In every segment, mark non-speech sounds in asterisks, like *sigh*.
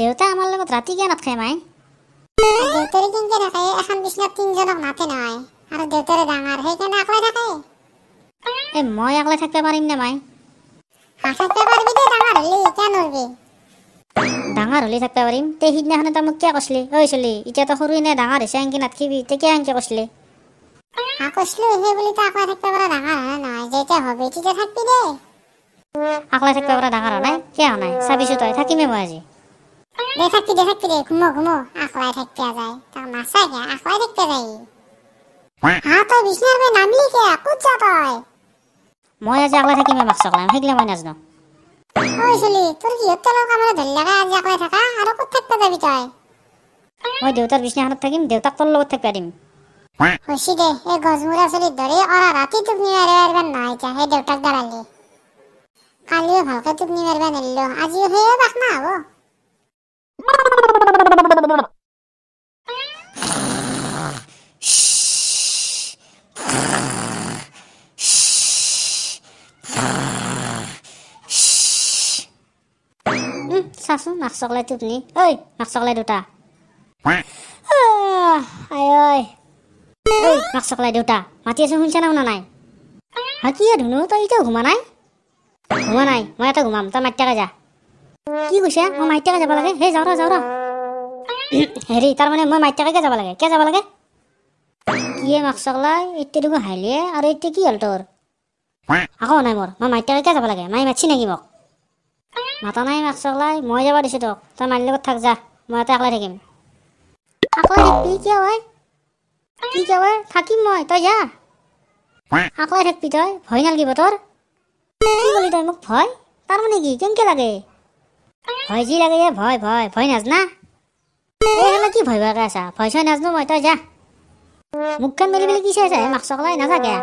দেউতা আমাৰ লগত ৰাতি কিয় নাথাকে মাই দেউতাৰে কিনকে থাকে এখন বিচনাত তিনিজনক নাথে নহয় আৰু দেউতাৰে ডাঙৰ সেইকাৰণে অকলে থাকে এ মই অকলে থাকিব পাৰিম নে মাই ডাঙৰ হলি থাকিব পাৰিম তে সিদিনাখনে তাই মোক কিয় কৈছিলি ঐ চলি এতিয়া তই সৰু এনে ডাঙৰ হৈছে এংকি নাথকিবি তে কিয় এংকি কৈছিলি অকলে থাকিব পৰা ডাঙৰ হোৱা নাই কিয় হোৱা নাই চাবিছো তই থাকিমে মই আজি রে থাকতি রে ঘুমো ঘুমো আখলায় থাকতে যায় তা মাসা কে আখলায় থাকতে যাই হ্যাঁ তো বিষ্ণুর মে নামলি কে কুচ যা পায় মই আজ আখলায় থাকি মে মাসা কলাম হেগলে মই নাজনো ওই চলি তোর কি হতে লোক আমার ধরে লাগা আজ আখলায় থাকা আর কত থাকতে যাবি তয় মই দেউতার বিষ্ণু থাকিম দেউতাক তোর লগত থাকতে পারিম খুশি দে এ গজমুরা চলি ধরে আর রাতে তুমি আরে আরবার নাই চা হে দেউতাক দাঁড়ালি কালিও ভালকে তুমি আরবার নিলো আজিও হে বাক না হবো Hmm, sasu maksok le tup ni. Oi, maksok le duta. Ay, ah, oi. Oi, maksok le duta. Mati asun hunsa nauna nai. Haki ya dunu, ta ita guma nai. Guma nai, maya ta guma, ta matya kaja. Ki gusya, mau matya kaja balage. Hei, zaura, zaura. হেৰি তাৰমানে মই মাইত্ৰাকে যাব লাগে কে যাব লাগে কিয়ে মাকচকলা এতিয়া দেখোন হালিয়ে আৰু এতিয়া কি হ'ল তোৰ আকৌ নাই মোৰ মই মাইত্ৰাকে কে যাব লাগে মাই মাতছি নেকি মোক মাতা নাই মাকচকলাই মই যাব দিছোঁ তোক তই মাৰ লগত থাক যা মই ইয়াতে অকলে থাকিম অকলে কিয় হয় কি কিয় হয় থাকিম মই তই যা অকলে থাকবি তই ভয় নালাগিব তোৰ কি কলি তই মোক ভয় তাৰমানে কি কেনেকৈ লাগে ভয় যি লাগে ভয় ভয় ভয় নাজনা কি ভয় ভয় আছা ভয় চয় নাজানো মই তই যা মুখখন মেলি মেলি কি চাই আছা মাস্ক চকলাই নাথাকে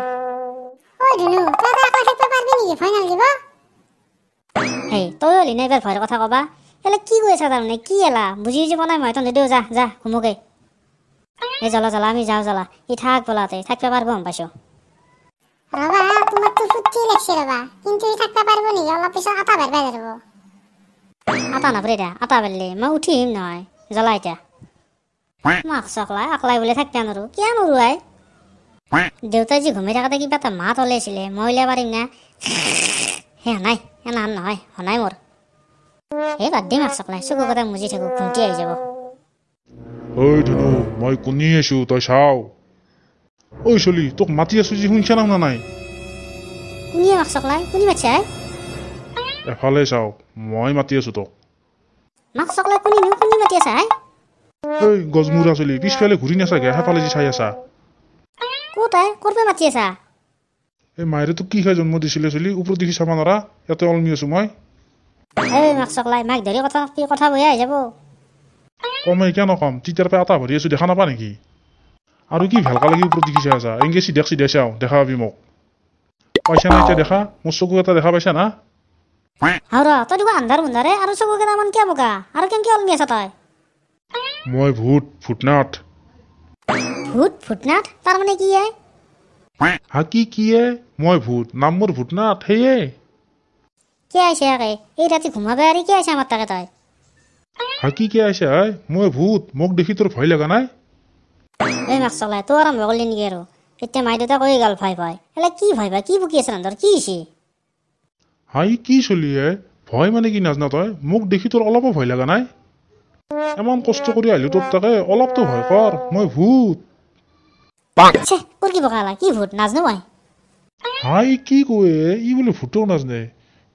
হেই তই হলি নে এবাৰ ভয়ৰ কথা ক'বা এলা কি কৈ আছা তাৰমানে কি এলা বুজি বুজি বনাই মই তই নিদিও যা যা ঘুমুকে এ জ্বলা জ্বলা আমি যাওঁ জ্বলা ই থাক বলাতে থাকিব পাৰিব গম পাইছো আটা নাপৰি দে আটা বেলি মই উঠিম নহয় জ্বলা এটা মাক চকলাই আকলাই বোলে থাকতে নৰো কিয় নৰো আই দেউতাই যি ঘুমাই থাকোঁতে কিবা এটা মাত ওলাইছিলে মই উলিয়াব পাৰিম না হে নাই এ নহয় হনাই মোৰ এই বাদ দিম মাক চকলাই কথা মুজি থাকোঁ ঘুমটি আহি যাব ঐ ধুনু মই কুনি আছোঁ তই চাওঁ ঐ চলি তোক মাতি আছোঁ যি শুনিছা না নাই কোনে মাক চকলাই কোনে মাতিছে আই এফালে চাও মই মাতি আছো তোক নাকচকলৈ কোনে নিও কোনে মাতি আছা হে ঐ গজমুৰা চলি পিছফালে ঘূৰি নাচা গেহা ফালে যি চাই আছা ক'ত আই ক'ৰ পৰা মাতি আছা এই মায়েৰে তোক কি খাই জন্ম দিছিলে চলি ওপৰত দেখি চাব নোৱাৰা ইয়াতে অলমি আছো মই হেই নাকচকলাই মাক ধৰি কথা কি কথা বহি আহি যাব কমেই কিয় নকম তিতাৰ পৰা আটা ভৰি আছো দেখা নাপা নেকি আৰু কি ভেলকা লাগি ওপৰত দেখিছে আছা এংগে চিধা চিধা চাওঁ দেখা পাবি মোক পাইছা নাই এতিয়া দেখা মোৰ চকু এটা দেখা পাইছা না দেখি তোর ভয় লাগা নাই তোর আরম্ভ করলি নেকি আর এতিয়া মাই দেউতা কৈ গাল ভাই ভাই এলা কি ভাই ভাই কি বুকি আছে ৰান্ধৰ কি হৈছে হাই কি চলি হে ভয় মানে কি নাজান তই মোক দেখি তোৰ অলপ ভয় লগা নাই ইমান কষ্ট কৰি আহিলো তোৰ তাকে অলপতো ভয় কৰ মই ভূত হা ই কি কয় ই বোলে ভূতক নাজানে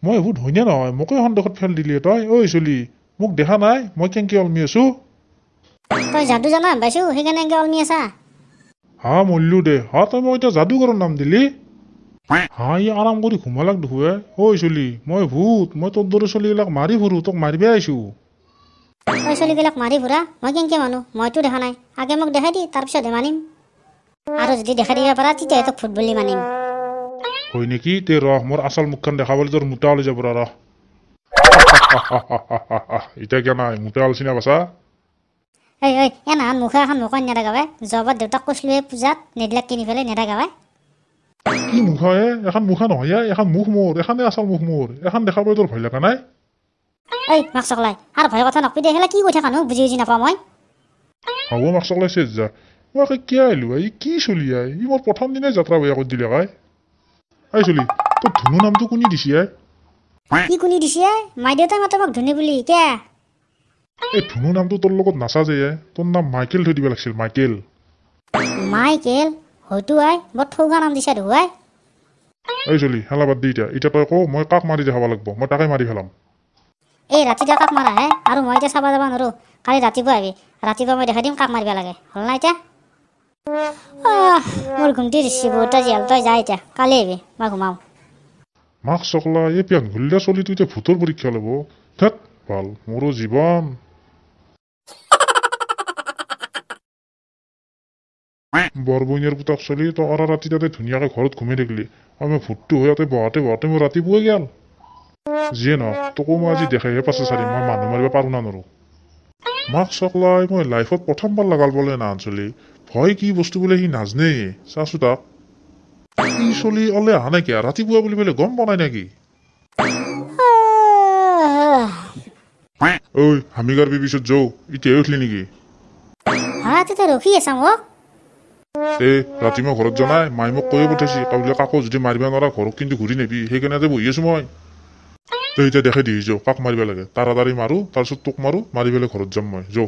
মই ভূত হয়নে নহয় মোকে সন্দেহত ফেল দিলি তই ঐ চলি মোক দেখা নাই মই কেংকে অলমি আছো তই যাদু জানা বাইছো সেইকাৰণে হা মল্লু দে হা তই মই এতিয়া নাম দিলি হাই আৰাম কৰি ঘুমালাক দেখোঁ ঐ চলি মই ভূত মই তোৰ দৰে চলিবিলাক মাৰি ফুৰোঁ তোক মাৰিবই আহিছোঁ ঐ চলিবিলাক মাৰি ফুৰা মই কেনেকৈ মানো মইতো দেখা নাই আগে মোক দেখাই দি তাৰপিছতহে মানিম আৰু যদি দেখাই দিব পাৰা তেতিয়াহে তোক ফুট বুলি মানিম হয় নেকি তে ৰহ মোৰ আচল মুখখন দেখাবলৈ তোৰ মোটা ওলাই যাব ৰ ৰহ *laughs* এতিয়া কিয় নাই মোটা ওলাইছি না বাছা এই এই এনেহান মুখে এখন মুখত নেদাগাবে জবাব দেউতাক কৈছিলোঁ এই পূজাত নেদিলাক কিনি পেলাই নেদাগাবায় Η μούχα, ε, έχαν μούχα νόγια, έχαν μούχ μούρ, έχαν δε ασάλ μούχ μούρ, έχαν δε χαμπέρ τόλ πόλια πένα, ε. Ε, μαξόγλαι, άρα πάει γωθόν οκπίδε, έλα κι ούτε χανού, βουζί ούζι να φάμω, ε. Αγώ μαξόγλαι σε έτζα, μα και κι άλλου, ε, κι σου λία, ε, είμαι ο ποτάμ την έτζα τράβο για κοντή λίγα, ε. Άι σου λί, το τούνου να μην το κουνίδισι, ε. Τι κουνίδισι, ε, μα ιδιό τα μάτω μακ δούνε πουλί, κι α. Ε, τούνου να μην το λόγο τον ασάζε, ε, τον να Μάικελ το διπέλαξε, Μάικελ. Μάικελ, হয়তো আই বৰ ঠৌগা নাম দিছা দেখো আই এই জলি হেলা বাদ দিয়া এতিয়া তই কও মই কাক মাৰি দেখাব লাগিব মই তাকে মাৰি ফেলাম এই ৰাতিটা কাক মাৰা হে আৰু মই এতিয়া চাব যাব নোৱাৰো কালি ৰাতিপুৱা আহিবি ৰাতিপুৱা মই দেখাই দিম কাক মাৰিব লাগে হ'ল নাই এতিয়া মোৰ ঘুমটি দিছে বহুত জীয়াল তই যা এতিয়া কালি আহিবি মই ঘুমাওঁ মাক চকলা এই পিয়ান ঘূৰিলে চলিটো এতিয়া ভূতৰ পৰীক্ষা ল'ব ভাল মোৰো জীৱন বৰগুণীয়াৰ পুতাক চলি তই অৰা ৰাতি তাতে ধুনীয়াকৈ ঘৰত ঘুমাই থাকিলি আৰু মই ভূতটো হৈ তাতে বহাতে বহাতে মোৰ ৰাতি পুৱাই গেল যিয়ে নহওক তোকো মই আজি দেখাইহে পাছে চাৰি মই মানুহ মাৰিব পাৰোঁ না নোৱাৰোঁ মাক চকলাই মই লাইফত প্ৰথমবাৰ লগাল না আঞ্চলি ভয় কি বস্তু বোলে সি নাজনেই চাচোঁ তাক কি চলি অলে আহা নাইকিয়া ৰাতিপুৱা বুলি বোলে গম পোৱা নাই নেকি ঐ হামিগাৰ বিবিচত যৌ এতিয়াই উঠিলি নেকি ৰখি আছা মোক এ ৰাতি মই ঘৰত জনাই মাই মোক কৈ পঠাইছে কাউলে কাকো যদি মাৰিব নোৱাৰা ঘৰক কিন্তু ঘূৰি নেবি সেইকাৰণে যে বহি আছো মই তই এতিয়া দেখাই দিয়ে যৌ কাক মাৰিব লাগে তাৰাতাৰি মাৰো তাৰপিছত তোক মাৰো মাৰি পেলাই ঘৰত যাম মই যৌ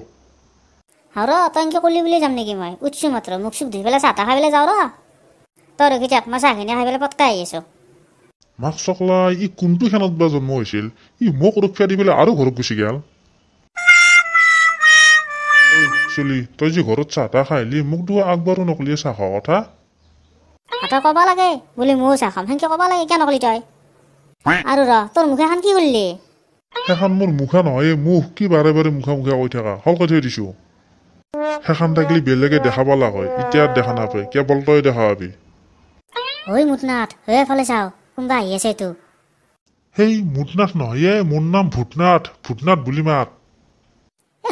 হৰ তই কলি বুলি যাম নেকি মই উঠছো মাত্ৰ মোক চুপ ধুই পেলাই চাহ খাই পেলাই যাওঁ ৰ তৰ কি চাপ মই চাহখিনি খাই পেলাই পটকাই আহি আছো মাক চকলা ই কোনটো খেনত বা জন্ম হৈছিল ই আৰু ঘৰত চুলি তই যি ঘৰত চাহ তাহ খাই আহিলি মোক দুৱা আগবাৰো নকলি চাহ খোৱা কথা হাতে ক'ব লাগে বুলি ময়ো চাহ খাম সেনেকে ক'ব লাগে কিয় নকলি তই আৰু ৰ তোৰ মুখে এখন কি কৰিলি সেইখন মোৰ মুখা নহয় মুখ কি বাৰে বাৰে মুখা মুখা কৈ থাকা হল কৈ দিছো সেইখন থাকিলে বেলেগে দেখাব লাগে এতিয়া দেখা নাপায় কেৱল তই দেখা পাবি হৈ মুঠনাথ হৈ এফালে চাওঁ কোনোবা আহি আছে তোৰ সেই মুঠনাথ নহয় মোৰ নাম ভূতনাথ ভূতনাথ বুলি মাত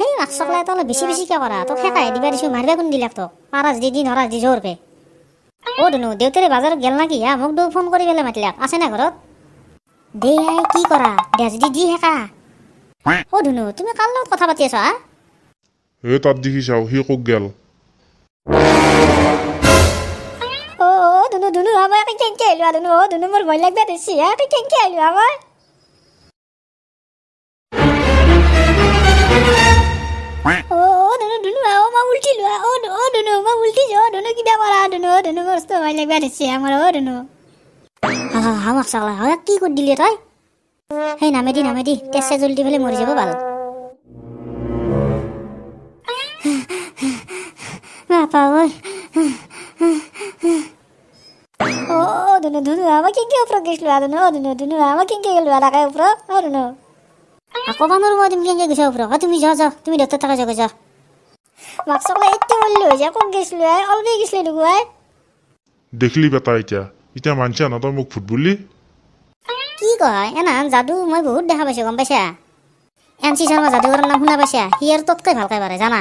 সেই লাচক লাই তলে বেছি বেছি কিয় কৰা তোক শেষাই দিবা দিছো মাৰিব কোন দিলাক তোক পাৰাছ দি দি নৰাছ দি জোৰ পে অ দুনু দেউতাৰে বাজাৰত গেল নাকি হা মোক দুখ ফোন কৰি পেলাই মাতিলাক আছে না ঘৰত দে আই কি কৰা দে যদি দি হেকা অ দুনু তুমি কাল লগত কথা পাতি আছা হে তাত দেখি চাও সি কোক গেল অ দুনু দুনু আমাৰ কেনকে আহিলো দুনু অ দুনু মোৰ ভয় লাগবা দেখি হা কেনকে আহিলো আমাৰ কি কৰি দিলি তই সেই নামেদি নামেদি তেজে জলদি ফেলে মৰি যাব ভাল নাপাৱ অ' ধুনু ধুনু আমাৰ কেনেকৈ ওপৰত গৈছিলোঁ ধুনু ধুনু আমাৰ কেনেকৈ গ'লো আদাকাই ওপৰত অ' ধুনু কবা মরবো তুমি কেন গেছো ফ্রা তুমি যা যা তুমি দত্ত থাকা যা যা মাকসলে এত্তি বললি হই যা কোন গেছলি আই অলবি গেছলি নগু আই দেখলি বেটা এটা এটা মানছে না তো মুখ ফুটবুলি কি কয় এনা জাদু মই বহুত দেখা পাইছো গম পাইছা এনসি শর্মা জাদুগর নাম শুনা পাইছা হি আর তৎকাই ভালকাই পারে জানা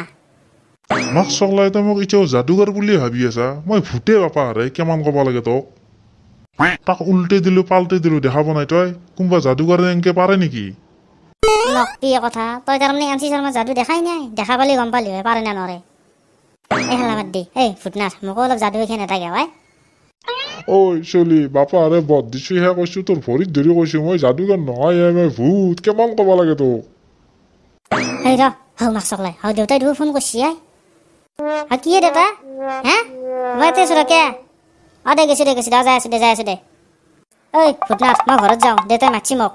মাকসলে তো মুখ ইচ্ছা জাদুগর বলি ভাবি আছা মই ফুটে বাপা রে কেমন কবা লাগে তো তাক উল্টে দিলো পাল্টে দিলো দেখাব নাই তই কোনবা জাদুগর এনকে পারে নেকি লগ পি কথা তই তাৰমানে এম চি শৰ্মা যাদু দেখাই নাই দেখা পালি গম পালি হয় পাৰে না নৰে এ হেলা বাদ দি এ ভূতনাথ মোকো অলপ যাদু এখন এটা গেৱাই ঐ চলি বাপা আৰে বদ দিছো হে কৈছো তোৰ ভৰিত ধৰি কৈছো মই যাদুগৰ নহয় এ মই ভূত কেমান ক'ব লাগে তোক এই ৰ হৌ মাছ চকলাই হৌ দেউতাই দুই ফোন কৰিছে আই আৰু কিয়ে দেউতা হে মই তেছো ৰ কে অ দে গেছো দে গেছো দে যাই আছো দে যাই আছো দে ঐ ভূতনাথ মই ঘৰত যাওঁ দেউতাই মাতছি মোক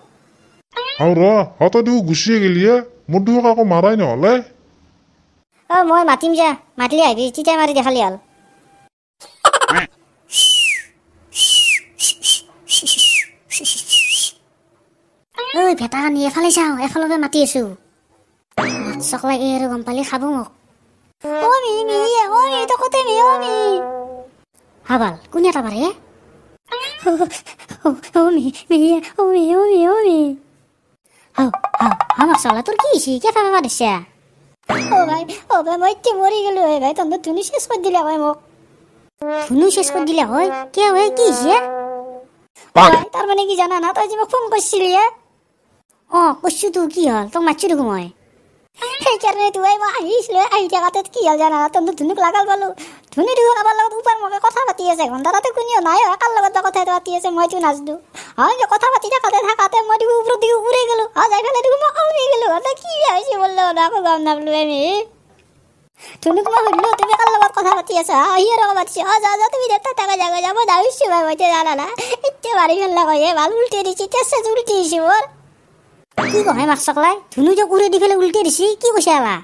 হাওৰ হত দিও গুচি গেলিয়ে মোৰ দুখ আকৌ নহলে অ মই মাতিম যা মাতিলে আহিবি তেতিয়া মাৰি দেখালি হল ঐ ভেটা আনি এফালে চাওঁ এফালৈকে মাতি আছো চকলাই এই আৰু গম পালি খাব মোক হাবাল কোনে এটা পাৰে মি মি অ' মি অ' মি অ' মি হাও হাও আমার শালা তোর কি সে কে ফাঁকা ও ভাই ও ভাই মই মরি গেল হে ভাই তন্দর তুমি শেষ করে দিলা ভাই মোক তুমি শেষ করে দিলা হয় কে হয় কি সে তার মানে কি জানা না তাই যে ফোন করছিলি ও কইছি তো কি হল তো মাছি রকম হয় সেই কারণে তুই আইবা আহিছিল আহি থাকাতে কি হল জানা না তন্দর ধুনুক লাগাল বালু ধুনি ঢুকুন আমার লগত উপার মগে কথা পাতি আছে ঘন্টা তাতে কোনিও নাই কার লগত কথা পাতি আছে মই মইতো নাচদু আজ কথাবার্তা কাতে থাকাতে মাটি উপর দিকে উড়ে গেল আজ এখানে একটু উড়ে গেল আর কি হয়েছে বললো দেখো গাম নামলো আমি তুমি তোমার তুমি কাল লগত কথা পাতি আছা হিয়ে রকম পাতিছ আ যা যা তুমি দেখতে টাকা জায়গা যাবো যাইছি ভাই বলছে জানা না ইচ্ছে বাড়ি ফেললা কয়ে ভাল উল্টে দিছি তেসে উল্টে দিছি মোর কি কহে মাছ সকলাই ধুনু যে উড়ে দি ফেলে উল্টে দিছি কি কইছে আলা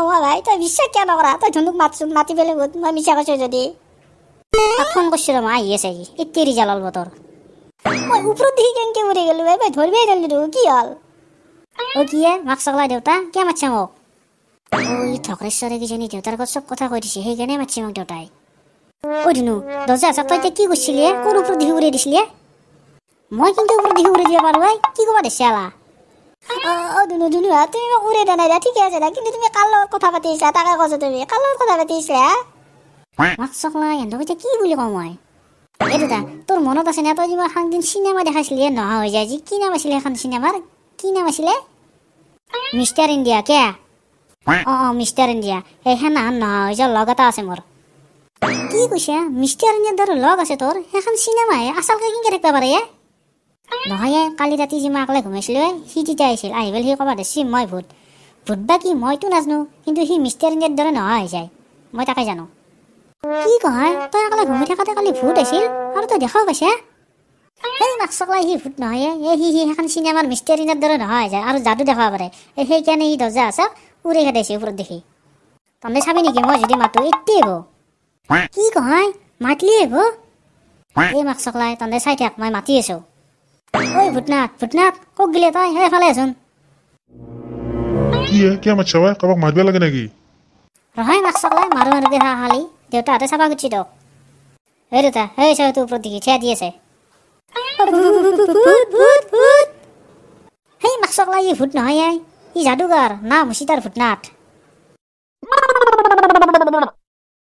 ও ভাই তো বিশ্বাস কেন করা তো ধুনুক মাতছুক মাতি ফেলে মিছা কৈছ যদি ফোন করছিল মা আহি আছে ইত্যেরি জালাল বতৰ মই ওপৰত দি কেনকে মৰি গলো বাই বাই ধৰিবই গলি দেখো কি হল অ কি হে মাক চকলা দেউতা কে মাতছে মোক ওই ঠকরেশ্বরে কিজনী দেউতাৰ কথা সব কথা কৈ দিছে সেইকাৰণে মাতছে মোক দেউতাই ঐ দিনু দৰ্জা চাপ তই কি কৈছিলি কৰ ওপৰত দিহি উৰিয়াই দিছিলিয়ে মই কিন্তু ওপৰত দিহি উৰিয়াই দিব পাৰো বাই কি কবা দেছে আলা কি বুলি কওঁ মই এইটোতে তোৰ মনত আছে নে তই সাংদিন চিনেমা দেখাইছিলি হৈ যায় যি কি নাম আছিলে এখন চিনেমাৰ কি নাম আছিলে মিষ্টাৰ ইণ্ডিয়া কে অঁ অঁ মিষ্টাৰ ইণ্ডিয়া সেইখন আন হৈ যা লগ এটা আছে মোৰ কি কৈছে মিষ্টাৰ ইণ্ডিয়াৰ দৰে লগ আছে তোৰ সেইখন চিনেমাহে আচলকে কি কেনেকে পাৰে এ নহয় কালি ৰাতি যি মই অকলে ঘূমাইছিলোঁ সি তেতিয়া আহিছিল আহি পেলাই সি ক'বা দেচি মই ভূত ভূত বা কি মইতো নাজানো কিন্তু সি মিষ্টাৰ ইণ্ডিয়াৰ দৰে হৈ যায় মই তাকে জানো কি কয় তই অকলে ঘুমি থাকোঁতে কালি ভূত হৈছিল আৰু তই দেখাও পাইছে এই মাক চকলাই সি ভূত নহয় এই সি সি সেইখন চিনেমাৰ মিষ্টেৰিনৰ দৰে নহয় যায় আৰু যাদু দেখাব পাৰে এই সেইকাৰণে সি দৰ্জা আছে উৰি খেদাইছে ওপৰত দেখি তন্দে চাবি নেকি মই যদি মাতো এতিয়াই এইব কি কয় মাতিলি এইব এই মাক চকলাই তন্দে চাই থাক মই মাতি আছো ঐ ভূতনাথ ভূতনাথ কওক গিলে তই সেইফালে আছোন কি কিয় মাতছ কাৰোবাক মাতিব লাগে নেকি ৰহয় মাক চকলাই মাৰো মাৰো দেহা দেউতা হাতে চাবা গুচি দক হে দেউতা হে চাৰটো ওপৰত দেখি ঠিয়া দি আছে হেই মাছক লাগি ভূত নহয় ই যাদুগাৰ নাম সীতাৰ ভূতনাথ